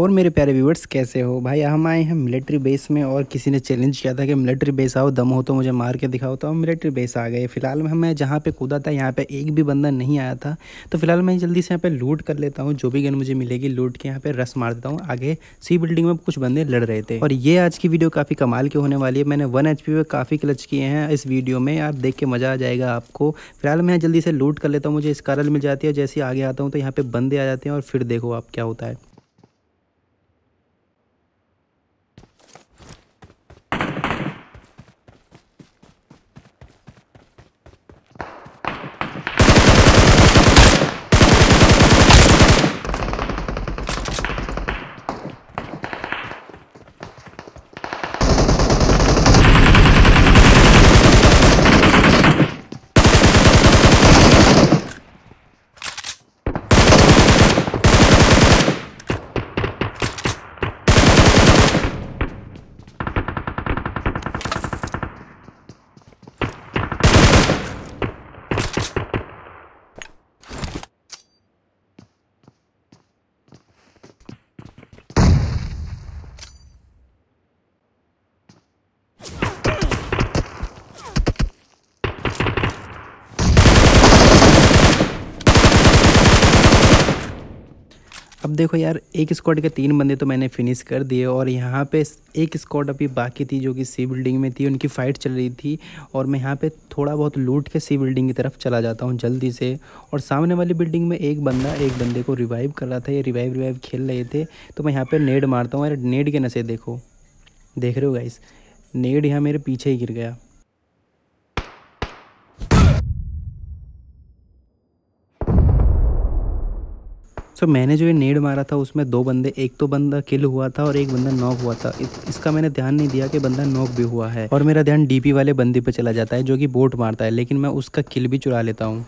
और मेरे प्यारे व्यूवर्स कैसे हो भाई हम आए हैं मिलिट्री बेस में और किसी ने चैलेंज किया था कि मिलिट्री बेस आओ दम हो तो मुझे मार के दिखाओ तो हम मिलिट्री बेस आ गए फिलहाल में मैं जहाँ पे कूदा था यहाँ पे एक भी बंदा नहीं आया था तो फिलहाल मैं जल्दी से यहाँ पे लूट कर लेता हूँ जो भी गन मुझे मिलेगी लूट के यहाँ पे रस मार देता हूँ आगे सी बिल्डिंग में कुछ बंदे लड़ रहे थे और ये आज की वीडियो काफ़ी कमाल की होने वाली है मैंने वन एच पे काफ़ी क्लच किए हैं इस वीडियो में यार देख के मज़ा आ जाएगा आपको फिलहाल मैं जल्दी से लूट कर लेता हूँ मुझे स्कारल मिल जाती है जैसे आगे आता हूँ तो यहाँ पर बंदे आ जाते हैं और फिर देखो आप क्या होता है अब देखो यार एक स्क्वाड के तीन बंदे तो मैंने फिनिश कर दिए और यहाँ पे एक स्क्वाड अभी बाकी थी जो कि सी बिल्डिंग में थी उनकी फ़ाइट चल रही थी और मैं यहाँ पे थोड़ा बहुत लूट के सी बिल्डिंग की तरफ चला जाता हूँ जल्दी से और सामने वाली बिल्डिंग में एक बंदा एक बंदे को रिवाइव कर रहा था ये रिवाइव रिवाइव खेल रहे थे तो मैं यहाँ पर नेड मारता हूँ यार नेड के नशे देखो देख रहे हो गाइस नेड यहाँ मेरे पीछे ही गिर गया सो so, मैंने जो ये नेड मारा था उसमें दो बंदे एक तो बंदा किल हुआ था और एक बंदा नॉक हुआ था इसका मैंने ध्यान नहीं दिया कि बंदा नॉक भी हुआ है और मेरा ध्यान डीपी वाले बंदे पर चला जाता है जो कि बोट मारता है लेकिन मैं उसका किल भी चुरा लेता हूँ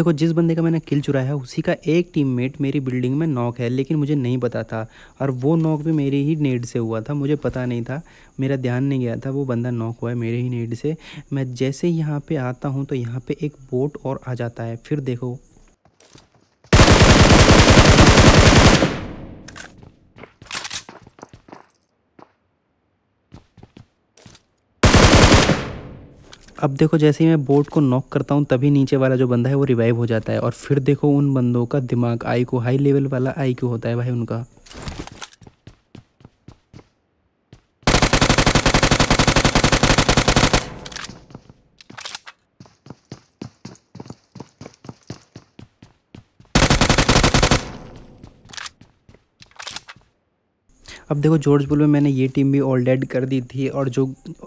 देखो जिस बंदे का मैंने किल चुराया है उसी का एक टीममेट मेरी बिल्डिंग में नॉक है लेकिन मुझे नहीं पता था और वो नॉक भी मेरे ही नेड से हुआ था मुझे पता नहीं था मेरा ध्यान नहीं गया था वो बंदा नॉक हुआ है मेरे ही नेड से मैं जैसे यहाँ पे आता हूँ तो यहाँ पे एक बोट और आ जाता है फिर देखो अब देखो जैसे ही मैं बोट को नॉक करता हूँ तभी नीचे वाला जो बंदा है वो रिवाइव हो जाता है और फिर देखो उन बंदों का दिमाग आई को हाई लेवल वाला आई होता है भाई उनका अब देखो जॉर्ज बुल में मैंने ये टीम भी ऑल डेड कर दी थी और जो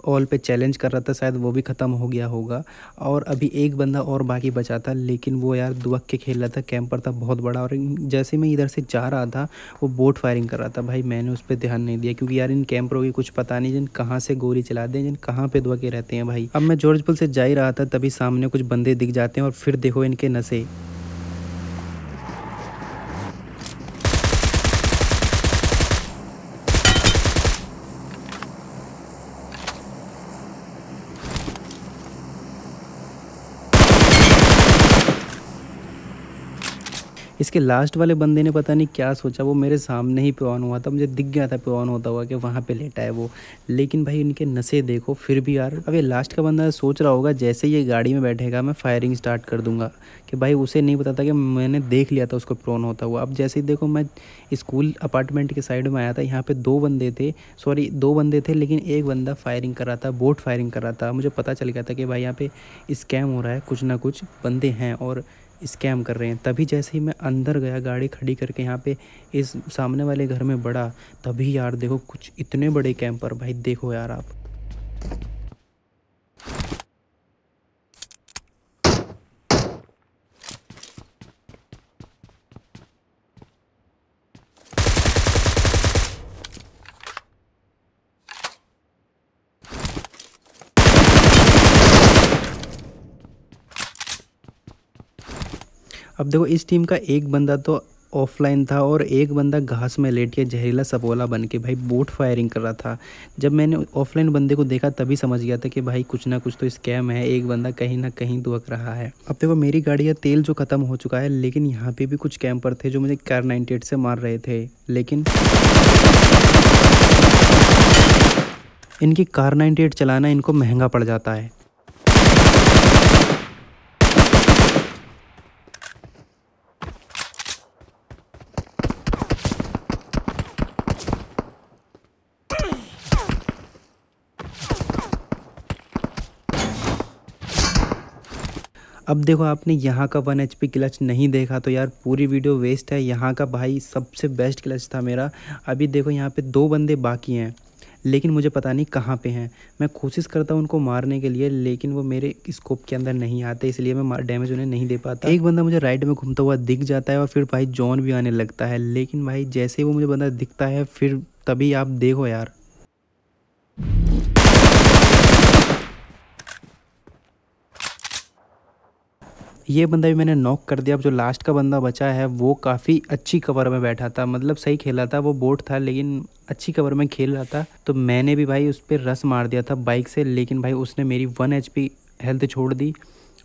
ऑल पे चैलेंज कर रहा था शायद वो भी ख़त्म हो गया होगा और अभी एक बंदा और बाकी बचा था लेकिन वो यार दुबक के खेल रहा था कैंपर था बहुत बड़ा और जैसे मैं इधर से जा रहा था वो बोट फायरिंग कर रहा था भाई मैंने उस पर ध्यान नहीं दिया क्योंकि यार इन कैंपरों की कुछ पता नहीं जिन कहाँ से गोली चला दें जिन कहाँ पर दुआ रहते हैं भाई अब मैं जॉर्ज पुल से जा ही रहा था तभी सामने कुछ बंदे दिख जाते हैं और फिर देखो इनके नशे इसके लास्ट वाले बंदे ने पता नहीं क्या सोचा वो मेरे सामने ही पे ऑन हुआ था मुझे दिख गया था पे ऑन होता हुआ कि वहाँ पे लेटा है वो लेकिन भाई इनके नशे देखो फिर भी यार अब ये लास्ट का बंदा सोच रहा होगा जैसे ये गाड़ी में बैठेगा मैं फायरिंग स्टार्ट कर दूंगा कि भाई उसे नहीं पता था कि मैंने देख लिया था उसको प्रोन होता हुआ अब जैसे ही देखो मैं स्कूल अपार्टमेंट के साइड में आया था यहाँ पे दो बंदे थे सॉरी दो बंदे थे लेकिन एक बंदा फायरिंग कर रहा था बोट फायरिंग कर रहा था मुझे पता चल गया था कि भाई यहाँ पे स्कैम हो रहा है कुछ ना कुछ बंदे हैं और स्कैम कर रहे हैं तभी जैसे ही मैं अंदर गया गाड़ी खड़ी करके यहाँ पे इस सामने वाले घर में बड़ा तभी यार देखो कुछ इतने बड़े कैंपर भाई देखो यार आप अब देखो इस टीम का एक बंदा तो ऑफलाइन था और एक बंदा घास में लेट गया जहरीला सपोला बन के भाई बोट फायरिंग कर रहा था जब मैंने ऑफलाइन बंदे को देखा तभी समझ गया था कि भाई कुछ ना कुछ तो स्कैम है एक बंदा कहीं ना कहीं दुबक रहा है अब देखो मेरी गाड़ी का तेल जो ख़त्म हो चुका है लेकिन यहाँ पे भी कुछ कैंपर थे जो मुझे कार नाइनटी से मार रहे थे लेकिन इनकी कार नाइनटी चलाना इनको महंगा पड़ जाता है अब देखो आपने यहाँ का वन एच क्लच नहीं देखा तो यार पूरी वीडियो वेस्ट है यहाँ का भाई सबसे बेस्ट क्लच था मेरा अभी देखो यहाँ पे दो बंदे बाकी हैं लेकिन मुझे पता नहीं कहाँ पे हैं मैं कोशिश करता हूँ उनको मारने के लिए लेकिन वो मेरे स्कोप के अंदर नहीं आते इसलिए मैं डैमेज उन्हें नहीं दे पाता एक बंदा मुझे राइट में घूमता हुआ दिख जाता है और फिर भाई जॉन भी आने लगता है लेकिन भाई जैसे वो मुझे बंदा दिखता है फिर तभी आप देखो यार ये बंदा भी मैंने नॉक कर दिया अब जो लास्ट का बंदा बचा है वो काफ़ी अच्छी कवर में बैठा था मतलब सही खेला था वो बोट था लेकिन अच्छी कवर में खेल रहा था तो मैंने भी भाई उस पर रस मार दिया था बाइक से लेकिन भाई उसने मेरी वन एच हेल्थ छोड़ दी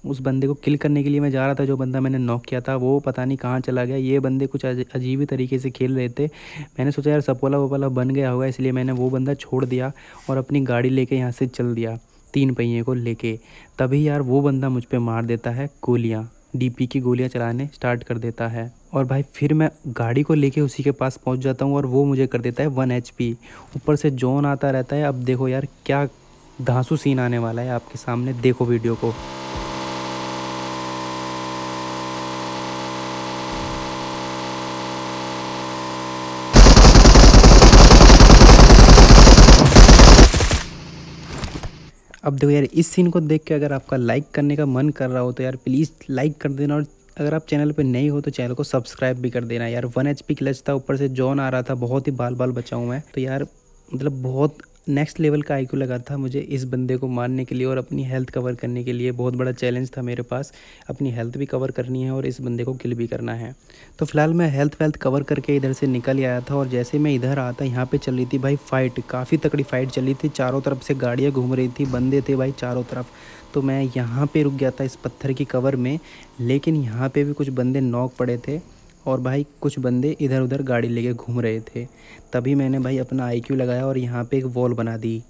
उस बंदे को किल करने के लिए मैं जा रहा था जो बंदा मैंने नॉक किया था वो पता नहीं कहाँ चला गया ये बंदे कुछ अजीब ही तरीके से खेल रहे थे मैंने सोचा यार सपोला वपोला बन गया होगा इसलिए मैंने वो बंदा छोड़ दिया और अपनी गाड़ी लेके यहाँ से चल दिया तीन पहिए को लेके तभी यार वो बंदा मुझ पर मार देता है गोलियाँ डीपी की गोलियाँ चलाने स्टार्ट कर देता है और भाई फिर मैं गाड़ी को लेके उसी के पास पहुंच जाता हूँ और वो मुझे कर देता है वन एच ऊपर से जोन आता रहता है अब देखो यार क्या धांसू सीन आने वाला है आपके सामने देखो वीडियो को अब देखो यार इस सीन को देख के अगर आपका लाइक करने का मन कर रहा हो तो यार प्लीज़ लाइक कर देना और अगर आप चैनल पर नहीं हो तो चैनल को सब्सक्राइब भी कर देना यार वन एच पी क्लच था ऊपर से जॉन आ रहा था बहुत ही बाल बाल बचा हुआ है तो यार मतलब बहुत नेक्स्ट लेवल का आईक्यू लगा था मुझे इस बंदे को मारने के लिए और अपनी हेल्थ कवर करने के लिए बहुत बड़ा चैलेंज था मेरे पास अपनी हेल्थ भी कवर करनी है और इस बंदे को किल भी करना है तो फिलहाल मैं हेल्थ वेल्थ कवर करके इधर से निकल आया था और जैसे मैं इधर आता यहाँ पर चल रही थी भाई फाइट काफ़ी तकड़ी फाइट चली थी चारों तरफ से गाड़ियाँ घूम रही थी बंदे थे भाई चारों तरफ तो मैं यहाँ पर रुक गया था इस पत्थर की कवर में लेकिन यहाँ पर भी कुछ बंदे नॉक पड़े थे और भाई कुछ बंदे इधर उधर गाड़ी लेके घूम रहे थे तभी मैंने भाई अपना आई लगाया और यहाँ पे एक वॉल बना दी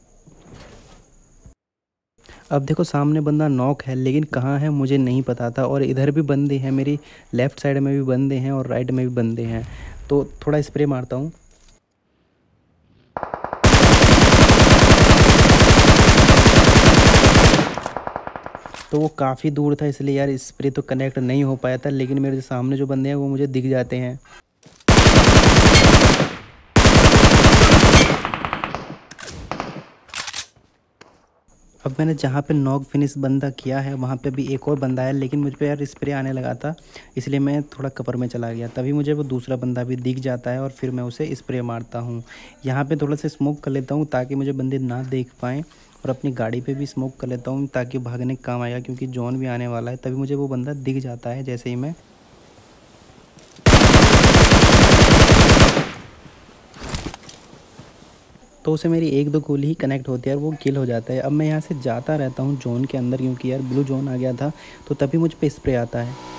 अब देखो सामने बंदा नॉक है लेकिन कहाँ है मुझे नहीं पता था और इधर भी बंदे हैं मेरी लेफ़्ट साइड में भी बंदे हैं और राइट में भी बंदे हैं तो थोड़ा स्प्रे मारता हूँ तो वो काफ़ी दूर था इसलिए यार स्प्रे तो कनेक्ट नहीं हो पाया था लेकिन मेरे सामने जो बंदे हैं वो मुझे दिख जाते हैं अब मैंने जहाँ पे नॉक फिनिश बंदा किया है वहाँ पे भी एक और बंदा है लेकिन मुझ पर यार स्प्रे आने लगा था इसलिए मैं थोड़ा कपर में चला गया तभी मुझे वो दूसरा बंदा भी दिख जाता है और फिर मैं उसे स्प्रे मारता हूँ यहाँ पे थोड़ा सा स्मोक कर लेता हूँ ताकि मुझे बंदे ना देख पाएँ और अपनी गाड़ी पे भी स्मोक कर लेता हूँ ताकि भागने काम आएगा क्योंकि जॉन भी आने वाला है तभी मुझे वो बंदा दिख जाता है जैसे ही मैं तो उसे मेरी एक दो गोली ही कनेक्ट होती है और वो किल हो जाता है अब मैं यहाँ से जाता रहता हूँ जोन के अंदर क्योंकि यार ब्लू जोन आ गया था तो तभी मुझ पर स्प्रे आता है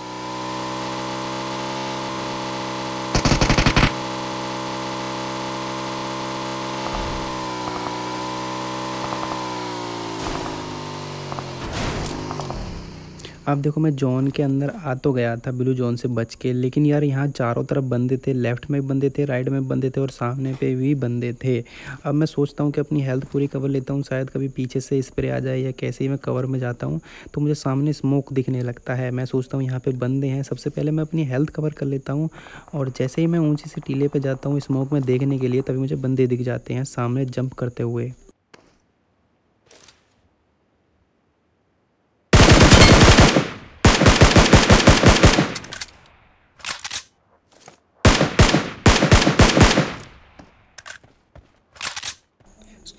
अब देखो मैं जॉन के अंदर आ तो गया था ब्लू जॉन से बच के लेकिन यार यहाँ चारों तरफ बंदे थे लेफ्ट में बंदे थे राइट में बंदे थे और सामने पे भी बंदे थे अब मैं सोचता हूँ कि अपनी हेल्थ पूरी कवर लेता हूँ शायद कभी पीछे से स्प्रे आ जाए या कैसे ही मैं कवर में जाता हूँ तो मुझे सामने स्मोक दिखने लगता है मैं सोचता हूँ यहाँ पर बंदे हैं सबसे पहले मैं अपनी हेल्थ कवर कर लेता हूँ और जैसे ही मैं ऊँची से टीले पर जाता हूँ स्मोक में देखने के लिए तभी मुझे बंदे दिख जाते हैं सामने जंप करते हुए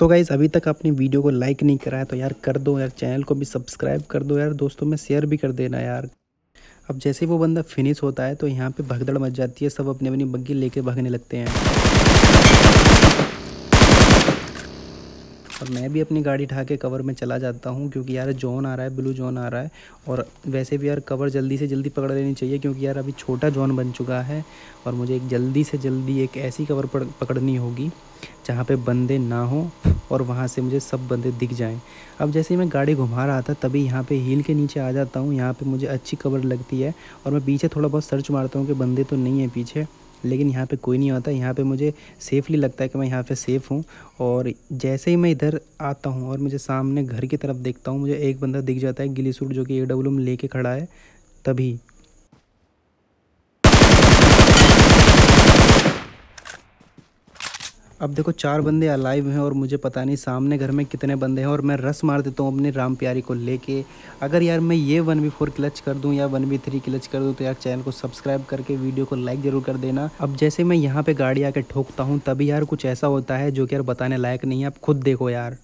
तो गाइज़ अभी तक आपने वीडियो को लाइक नहीं कराया तो यार कर दो यार चैनल को भी सब्सक्राइब कर दो यार दोस्तों में शेयर भी कर देना यार अब जैसे ही वो बंदा फिनिश होता है तो यहाँ पे भगदड़ मच जाती है सब अपने अपनी बग्गी लेके भागने लगते हैं और मैं भी अपनी गाड़ी ठा के कवर में चला जाता हूँ क्योंकि यार जोन आ रहा है ब्लू जोन आ रहा है और वैसे भी यार कवर जल्दी से जल्दी पकड़ लेनी चाहिए क्योंकि यार अभी छोटा जोन बन चुका है और मुझे एक जल्दी से जल्दी एक ऐसी कवर पकड़नी होगी जहाँ पे बंदे ना हो और वहाँ से मुझे सब बंदे दिख जाएं अब जैसे ही मैं गाड़ी घुमा रहा था तभी यहाँ पे हील के नीचे आ जाता हूँ यहाँ पे मुझे अच्छी कवर लगती है और मैं पीछे थोड़ा बहुत सर्च मारता हूँ कि बंदे तो नहीं है पीछे लेकिन यहाँ पे कोई नहीं आता यहाँ पे मुझे सेफली लगता है कि मैं यहाँ पे सेफ़ हूँ और जैसे ही मैं इधर आता हूँ और मुझे सामने घर की तरफ देखता हूँ मुझे एक बंदा दिख जाता है गिली सूट जो कि ए डब्ल्यू में लेके खड़ा है तभी अब देखो चार बंदे अलाइव हैं और मुझे पता नहीं सामने घर में कितने बंदे हैं और मैं रस मार देता हूँ अपने राम प्यारी को लेके अगर यार मैं ये वन बी फोर क्लच कर दूँ या वन बी थ्री क्लच कर दूँ तो यार चैनल को सब्सक्राइब करके वीडियो को लाइक ज़रूर कर देना अब जैसे मैं यहाँ पर गाड़ी आके ठोकता हूँ तभी यार कुछ ऐसा होता है जो कि यार बताने लायक नहीं है आप खुद देखो यार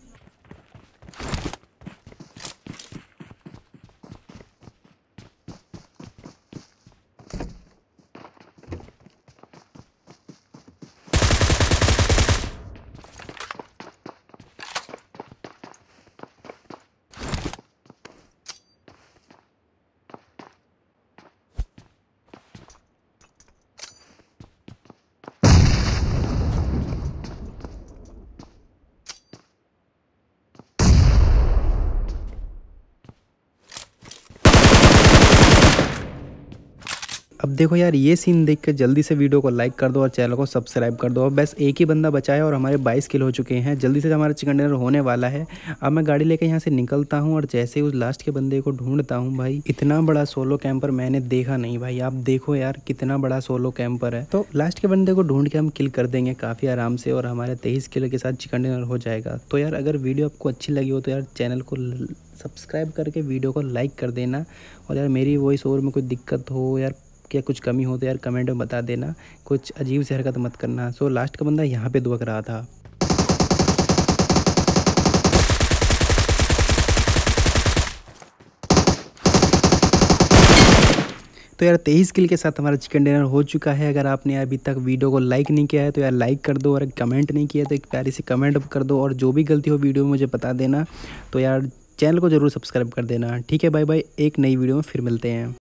अब देखो यार ये सीन देख कर जल्दी से वीडियो को लाइक कर दो और चैनल को सब्सक्राइब कर दो अब बस एक ही बंदा बचा है और हमारे 22 किलो हो चुके हैं जल्दी से हमारा चिकन डिनर होने वाला है अब मैं गाड़ी लेकर यहाँ से निकलता हूँ और जैसे उस लास्ट के बंदे को ढूंढता हूँ भाई इतना बड़ा सोलो कैंपर मैंने देखा नहीं भाई आप देखो यार कितना बड़ा सोलो कैंपर है तो लास्ट के बंदे को ढूंढ के हम किल कर देंगे काफ़ी आराम से और हमारे तेईस किलो के साथ चिकन डिनर हो जाएगा तो यार अगर वीडियो आपको अच्छी लगी हो तो यार चैनल को सब्सक्राइब करके वीडियो को लाइक कर देना और यार मेरी वॉइस ओवर में कोई दिक्कत हो यार क्या कुछ कमी हो तो यार कमेंट में बता देना कुछ अजीब से हरकत तो मत करना सो लास्ट का बंदा यहाँ पे दुबक रहा था तो यार तेईस किल के साथ हमारा चिकन डिनर हो चुका है अगर आपने अभी तक वीडियो को लाइक नहीं किया है तो यार लाइक कर दो और कमेंट नहीं किया तो एक प्यारी से कमेंट कर दो और जो भी गलती हो वीडियो में मुझे बता देना तो यार चैनल को ज़रूर सब्सक्राइब कर देना ठीक है बाय बाय एक नई वीडियो में फिर मिलते हैं